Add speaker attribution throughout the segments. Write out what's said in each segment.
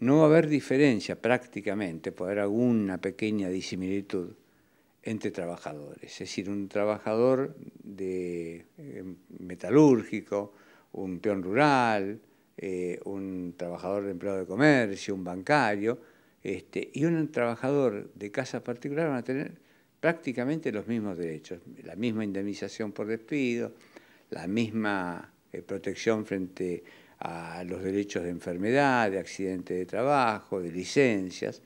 Speaker 1: No va a haber diferencia prácticamente, puede haber alguna pequeña disimilitud entre trabajadores. Es decir, un trabajador de, eh, metalúrgico, un peón rural, eh, un trabajador de empleado de comercio, un bancario, este, y un trabajador de casa particular van a tener prácticamente los mismos derechos, la misma indemnización por despido, la misma eh, protección frente a los derechos de enfermedad, de accidente de trabajo, de licencias,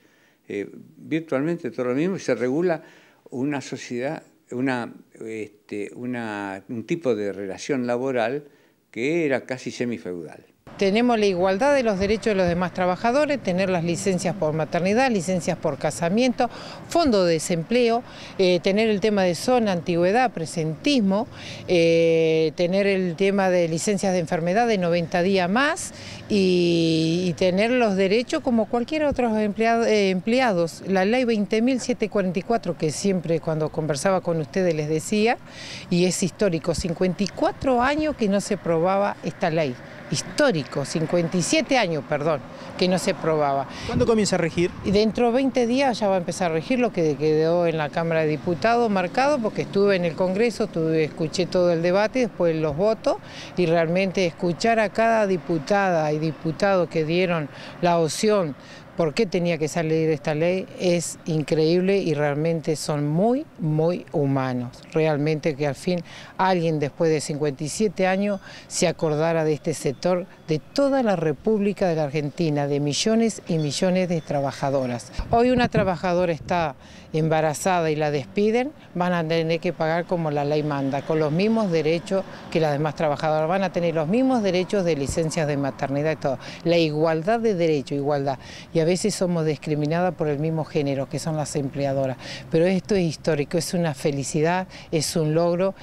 Speaker 1: eh, virtualmente todo lo mismo y se regula una sociedad, una, este, una, un tipo de relación laboral que era casi semifeudal
Speaker 2: tenemos la igualdad de los derechos de los demás trabajadores, tener las licencias por maternidad, licencias por casamiento, fondo de desempleo, eh, tener el tema de zona, antigüedad, presentismo, eh, tener el tema de licencias de enfermedad de 90 días más y, tener los derechos como cualquier otro empleado, eh, empleados. La ley 20.744 que siempre cuando conversaba con ustedes les decía, y es histórico, 54 años que no se probaba esta ley histórico, 57 años, perdón, que no se probaba. ¿Cuándo comienza a regir? dentro de 20 días ya va a empezar a regir lo que quedó en la Cámara de Diputados marcado, porque estuve en el Congreso, escuché todo el debate, después los votos, y realmente escuchar a cada diputada y diputado que dieron la opción por qué tenía que salir esta ley es increíble y realmente son muy, muy humanos. Realmente que al fin alguien después de 57 años se acordara de este sector, de toda la República de la Argentina, de millones y millones de trabajadoras. Hoy una trabajadora está embarazada y la despiden, van a tener que pagar como la ley manda, con los mismos derechos que las demás trabajadoras. Van a tener los mismos derechos de licencias de maternidad y todo. La igualdad de derechos, igualdad a veces somos discriminadas por el mismo género, que son las empleadoras. Pero
Speaker 1: esto es histórico, es una felicidad, es un logro.